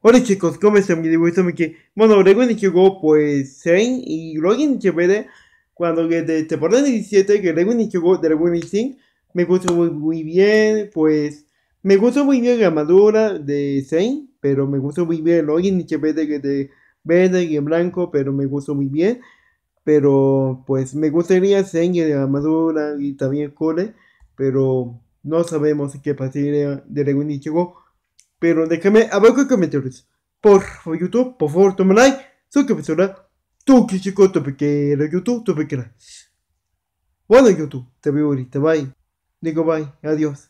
Hola chicos, ¿cómo están? Mi dibujo Bueno, luego en pues Sein y Login Chevere, cuando que de temporada 17, que luego en de Dragon me gustó muy, muy, bien, pues me gustó muy bien la armadura de Sein, pero me gustó muy bien Login Chevere, que de verde y en blanco, pero me gustó muy bien. Pero pues me gustaría Sein y la armadura y también Cole pero no sabemos qué pasaría de Dragon Ichigo. Pero déjame abajo en comentarios. Por favor, YouTube, por favor, toma like. Soy profesora. Tú que chico, tu pequeño YouTube, tu la Bueno, YouTube, te veo ahorita. Bye. Digo bye. Adiós.